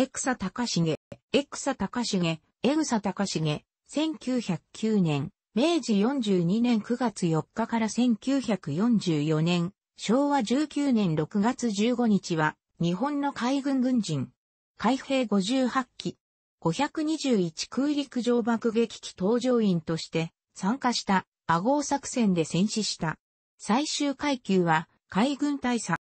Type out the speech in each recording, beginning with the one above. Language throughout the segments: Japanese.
エクサ高重、エクサ高重、エグサ高重、1909年、明治42年9月4日から1944年、昭和19年6月15日は、日本の海軍軍人、海兵58機、521空陸上爆撃機搭乗員として参加したアゴー作戦で戦死した。最終階級は海軍大佐。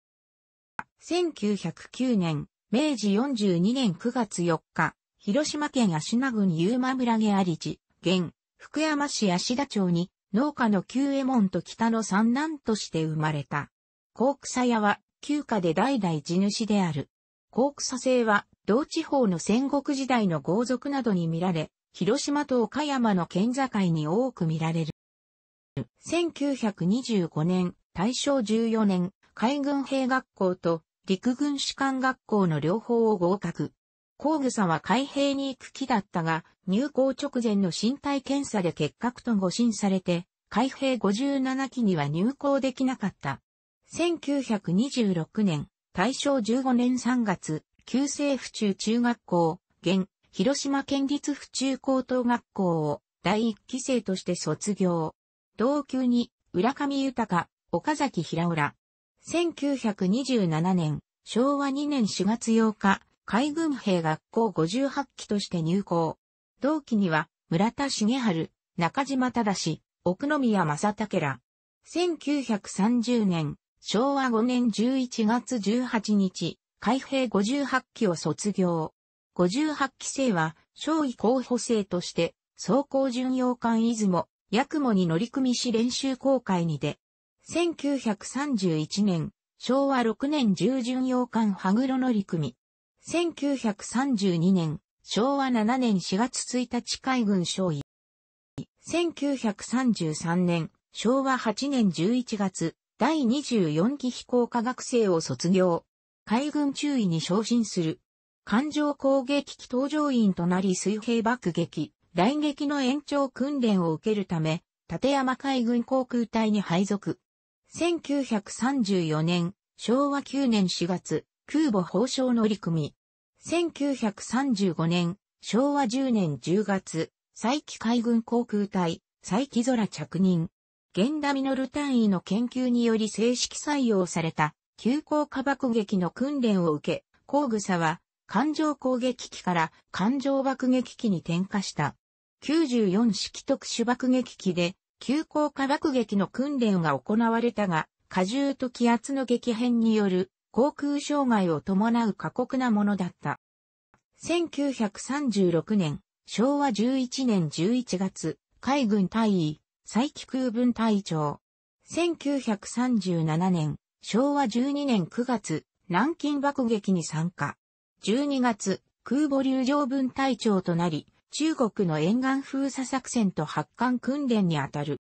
1909年、明治42年9月4日、広島県足名郡優馬村下有地、現、福山市足田町に、農家の旧右衛門と北の三男として生まれた。高草屋は、旧家で代々地主である。高草製は、同地方の戦国時代の豪族などに見られ、広島と岡山の県境に多く見られる。1925年、大正14年、海軍兵学校と陸軍士官学校の両方を合格。工具さは海兵に行く気だったが、入校直前の身体検査で結核と誤診されて、海兵57期には入校できなかった。1926年、大正15年3月、旧政府中中学校、現、広島県立府中高等学校を第一期生として卒業。同級に、浦上豊、岡崎平浦、1927年、昭和2年4月8日、海軍兵学校58期として入校。同期には、村田茂春、中島忠、奥宮正武ら。1930年、昭和5年11月18日、海兵58期を卒業。58期生は、少尉候補生として、総行巡洋艦出雲、八雲に乗り組し練習公開に出。1931年、昭和6年従順洋館羽黒の陸組。1932年、昭和7年4月1日海軍少尉。1933年、昭和8年11月、第24期飛行科学生を卒業。海軍中尉に昇進する。艦上攻撃機搭乗員となり水平爆撃、雷撃の延長訓練を受けるため、立山海軍航空隊に配属。1934年、昭和9年4月、空母放送乗組。1935年、昭和10年10月、佐伯海軍航空隊、佐伯空着任。源田ル単位の研究により正式採用された、急降下爆撃の訓練を受け、工差は、艦上攻撃機から艦上爆撃機に転化した。94式特殊爆撃機で、急降下爆撃の訓練が行われたが、荷重と気圧の激変による航空障害を伴う過酷なものだった。1936年、昭和11年11月、海軍大尉、佐伯空軍隊長。1937年、昭和12年9月、南京爆撃に参加。12月、空母流上分隊長となり、中国の沿岸封鎖作戦と発艦訓練にあたる。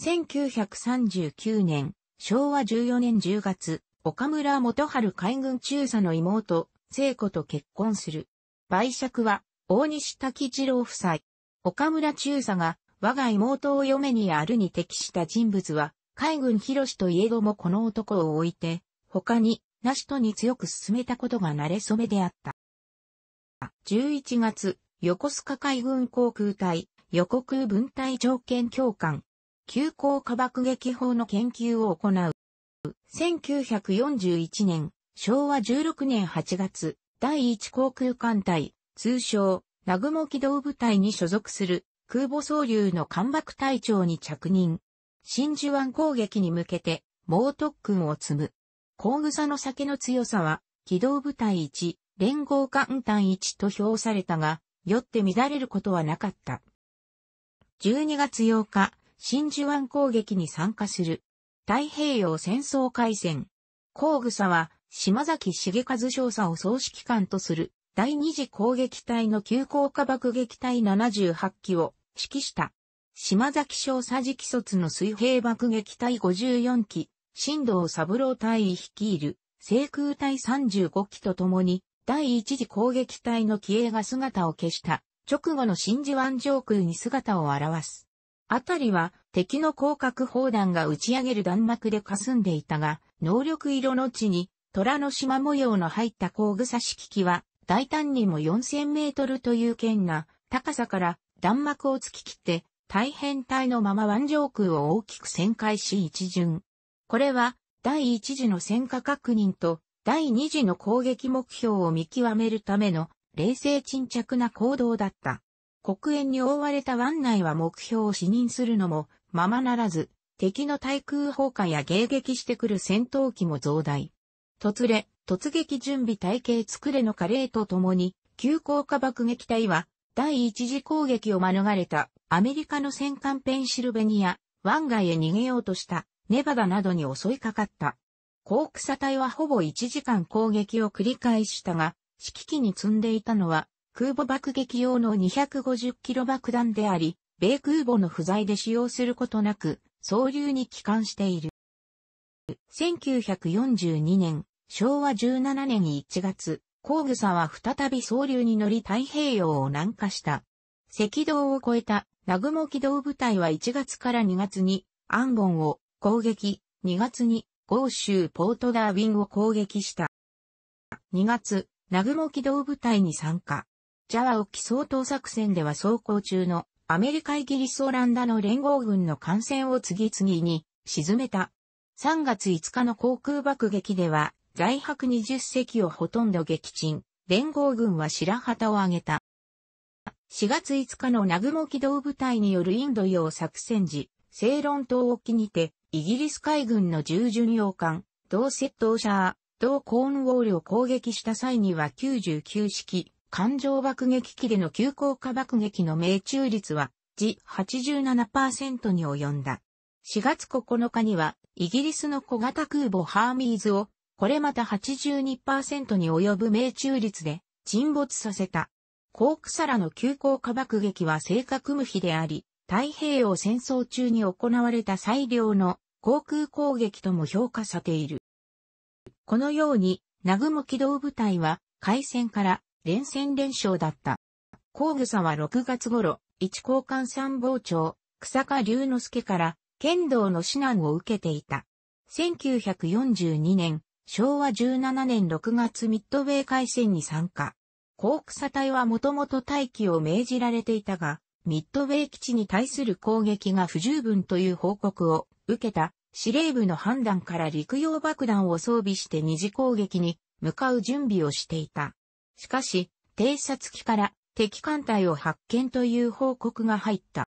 1939年、昭和14年10月、岡村元春海軍中佐の妹、聖子と結婚する。売借は、大西滝一郎夫妻。岡村中佐が、我が妹を嫁にあるに適した人物は、海軍広氏といえどもこの男を置いて、他に、なしとに強く進めたことが慣れそめであった。11月、横須賀海軍航空隊、横空分隊条件教官、急行化爆撃法の研究を行う。1941年、昭和16年8月、第1航空艦隊、通称、南雲機動部隊に所属する空母総流の艦爆隊長に着任。真珠湾攻撃に向けて猛特訓を積む。工具草の酒の強さは、機動部隊1、連合艦隊1と評されたが、よって乱れることはなかった。12月8日、真珠湾攻撃に参加する。太平洋戦争海戦。工具差は、島崎重和少佐を総指揮官とする、第二次攻撃隊の急降下爆撃隊78機を指揮した。島崎少佐直卒の水平爆撃隊54機、新道三郎隊率いる、制空隊35機と共に、第一次攻撃隊の機影が姿を消した直後の真珠湾上空に姿を現す。あたりは敵の広角砲弾が打ち上げる弾幕で霞んでいたが、能力色の地に虎の島模様の入った工具差し機器は大胆にも4000メートルという剣な高さから弾幕を突き切って大変体のまま湾上空を大きく旋回し一巡。これは第一次の戦火確認と第二次の攻撃目標を見極めるための冷静沈着な行動だった。黒煙に覆われた湾内は目標を視認するのもままならず、敵の対空砲火や迎撃してくる戦闘機も増大。突れ、突撃準備体系作れの加齢とともに、急降下爆撃隊は、第一次攻撃を免れたアメリカの戦艦ペンシルベニア、湾外へ逃げようとしたネバダなどに襲いかかった。コークサ隊はほぼ1時間攻撃を繰り返したが、指揮機に積んでいたのは空母爆撃用の250キロ爆弾であり、米空母の不在で使用することなく、総流に帰還している。1942年、昭和17年1月、工具さは再び総流に乗り太平洋を南下した。赤道を越えた、南雲機動部隊は1月から2月に、アンボンを攻撃、2月に豪州ポートダーウィンを攻撃した。2月、南雲機動部隊に参加。ジャワ沖総統作戦では走行中のアメリカイギリスオランダの連合軍の艦船を次々に沈めた。3月5日の航空爆撃では在白20隻をほとんど撃沈。連合軍は白旗を上げた。4月5日の南雲機動部隊によるインド洋作戦時、セイロン島沖にてイギリス海軍の従巡洋艦、同セットオシャー、同コーンウォールを攻撃した際には99式、艦上爆撃機での急降下爆撃の命中率は、時87%に及んだ。4月9日には、イギリスの小型空母ハーミーズを、これまた82%に及ぶ命中率で沈没させた。コークサラの急降下爆撃は正確無比であり、太平洋戦争中に行われた最良の航空攻撃とも評価されている。このように、南雲機動部隊は、海戦から連戦連勝だった。工具差は6月頃、一交換参謀長、草加龍之介から、剣道の指南を受けていた。1942年、昭和17年6月ミッドウェイ海戦に参加。航差隊はもともと待機を命じられていたが、ミッドウェイ基地に対する攻撃が不十分という報告を受けた司令部の判断から陸用爆弾を装備して二次攻撃に向かう準備をしていた。しかし、偵察機から敵艦隊を発見という報告が入った。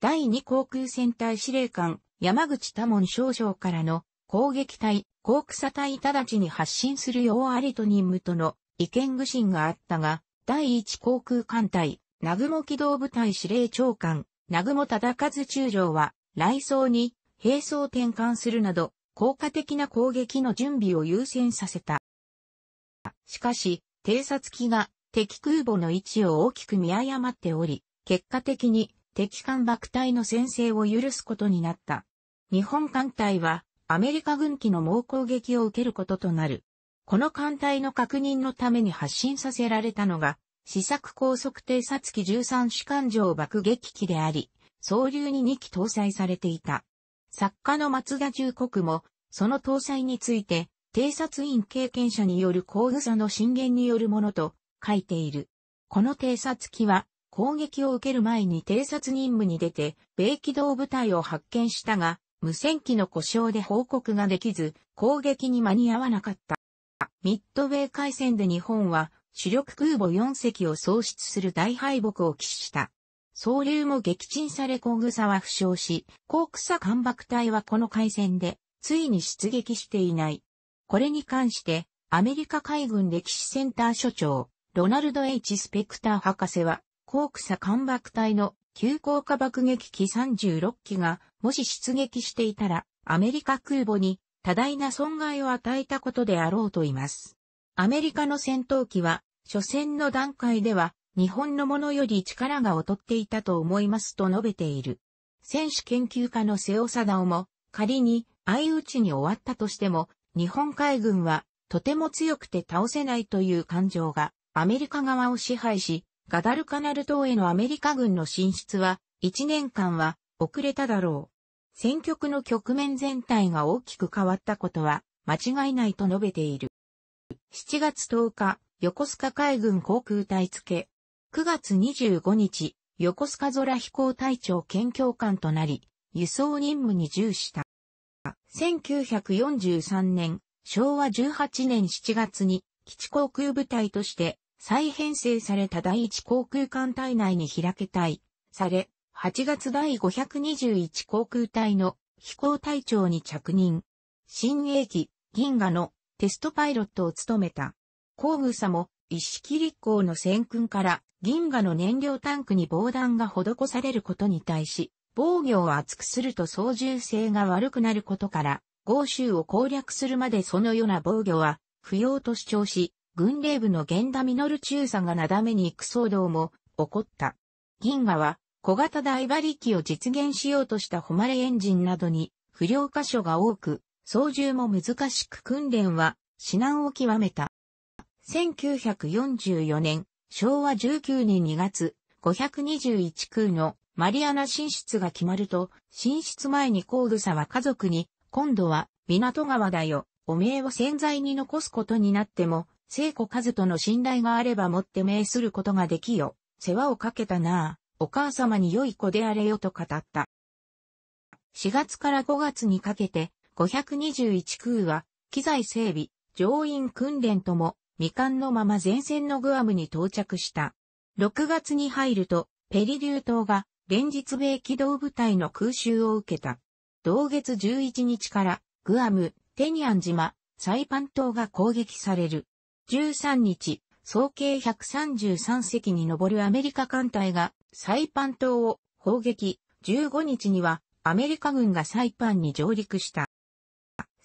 第二航空戦隊司令官山口多門少将からの攻撃隊、空草隊直ちに発進するようありと任務との意見具信があったが、第一航空艦隊、南雲機動部隊司令長官、南雲忠和中将は、雷装に兵装転換するなど、効果的な攻撃の準備を優先させた。しかし、偵察機が敵空母の位置を大きく見誤っており、結果的に敵艦爆隊の先制を許すことになった。日本艦隊はアメリカ軍機の猛攻撃を受けることとなる。この艦隊の確認のために発進させられたのが、試作高速偵察機13主艦上爆撃機であり、総流に2機搭載されていた。作家の松田重国も、その搭載について、偵察員経験者による具座の震源によるものと書いている。この偵察機は、攻撃を受ける前に偵察任務に出て、米機動部隊を発見したが、無線機の故障で報告ができず、攻撃に間に合わなかった。ミッドウェー海戦で日本は、主力空母4隻を喪失する大敗北を喫した。総流も撃沈され小草は負傷し、ク草干爆隊はこの海戦で、ついに出撃していない。これに関して、アメリカ海軍歴史センター所長、ロナルド・ H・ スペクター博士は、コークサ艦爆隊の急降下爆撃機36機が、もし出撃していたら、アメリカ空母に多大な損害を与えたことであろうと言います。アメリカの戦闘機は、初戦の段階では、日本のものより力が劣っていたと思いますと述べている。選手研究家の瀬尾貞夫も、仮に相打ちに終わったとしても、日本海軍はとても強くて倒せないという感情がアメリカ側を支配し、ガダルカナル島へのアメリカ軍の進出は1年間は遅れただろう。戦局の局面全体が大きく変わったことは間違いないと述べている。7月10日、横須賀海軍航空隊付9月25日、横須賀空飛行隊長兼教官となり、輸送任務に従した。1943年、昭和18年7月に、基地航空部隊として再編成された第一航空艦隊内に開けたい、され、8月第521航空隊の飛行隊長に着任。新英機、銀河のテストパイロットを務めた。工具さも一式立候の戦訓から銀河の燃料タンクに防弾が施されることに対し、防御を厚くすると操縦性が悪くなることから、豪州を攻略するまでそのような防御は不要と主張し、軍令部の源田稔中佐がなだめに行く騒動も起こった。銀河は小型大馬力を実現しようとした誉れエンジンなどに不良箇所が多く、操縦も難しく訓練は至難を極めた。1944年、昭和19年2月、521空のマリアナ進出が決まると、進出前にコールサは家族に、今度は港川だよ、おめえを潜在に残すことになっても、聖子和との信頼があれば持って命することができよ、世話をかけたなあ、お母様に良い子であれよと語った。4月から5月にかけて、521空は、機材整備、乗員訓練とも、未完のまま前線のグアムに到着した。6月に入ると、ペリリュー島が連日米機動部隊の空襲を受けた。同月11日から、グアム、テニアン島、サイパン島が攻撃される。13日、総計133隻に上るアメリカ艦隊がサイパン島を砲撃。15日にはアメリカ軍がサイパンに上陸した。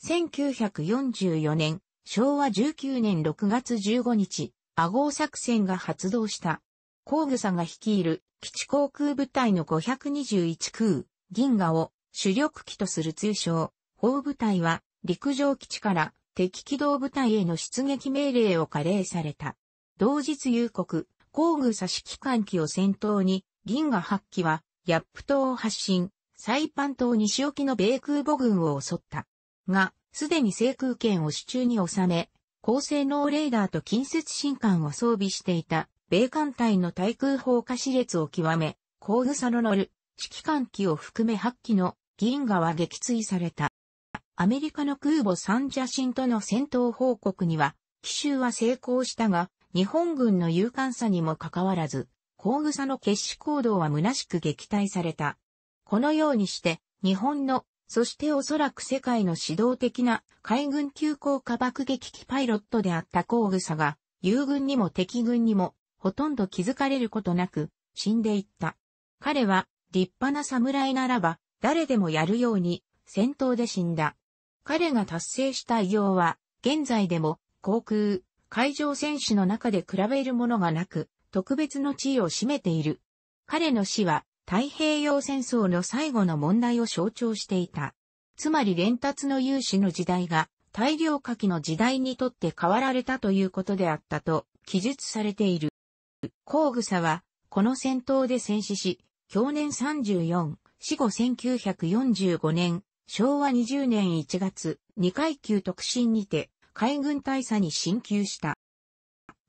1944年昭和19年6月15日、阿豪作戦が発動した。工具さんが率いる基地航空部隊の521空、銀河を主力機とする通称、砲部隊は陸上基地から敵機動部隊への出撃命令を加齢された。同日夕刻、工具差指揮官機を先頭に、銀河8機は、ヤップ島を発進、サイパン島西沖の米空母軍を襲った。が、すでに制空権を手中に収め、高性能レーダーと近接新艦を装備していた、米艦隊の対空砲火熾列を極め、後具サロノル、指揮艦機を含め8機の銀河は撃墜された。アメリカの空母サンジャシンとの戦闘報告には、奇襲は成功したが、日本軍の勇敢さにもかかわらず、後草の決死行動は虚しく撃退された。このようにして、日本のそしておそらく世界の指導的な海軍急降下爆撃機パイロットであったコーグサが、友軍にも敵軍にも、ほとんど気づかれることなく、死んでいった。彼は、立派な侍ならば、誰でもやるように、戦闘で死んだ。彼が達成した偉業は、現在でも、航空、海上戦士の中で比べるものがなく、特別の地位を占めている。彼の死は、太平洋戦争の最後の問題を象徴していた。つまり連達の有志の時代が大量火器の時代にとって変わられたということであったと記述されている。工具差はこの戦闘で戦死し、去年34、死後1945年、昭和20年1月、二階級特進にて海軍大佐に進級した。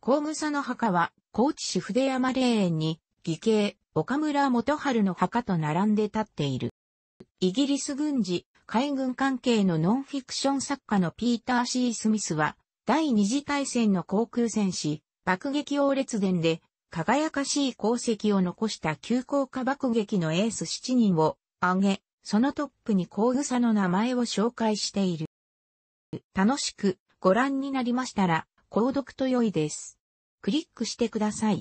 工具差の墓は高知市筆山霊園に、義兄、岡村元春の墓と並んで立っている。イギリス軍事、海軍関係のノンフィクション作家のピーター・シー・スミスは、第二次大戦の航空戦士、爆撃王列伝で、輝かしい功績を残した急降下爆撃のエース7人を挙げ、そのトップに工具差の名前を紹介している。楽しくご覧になりましたら、購読と良いです。クリックしてください。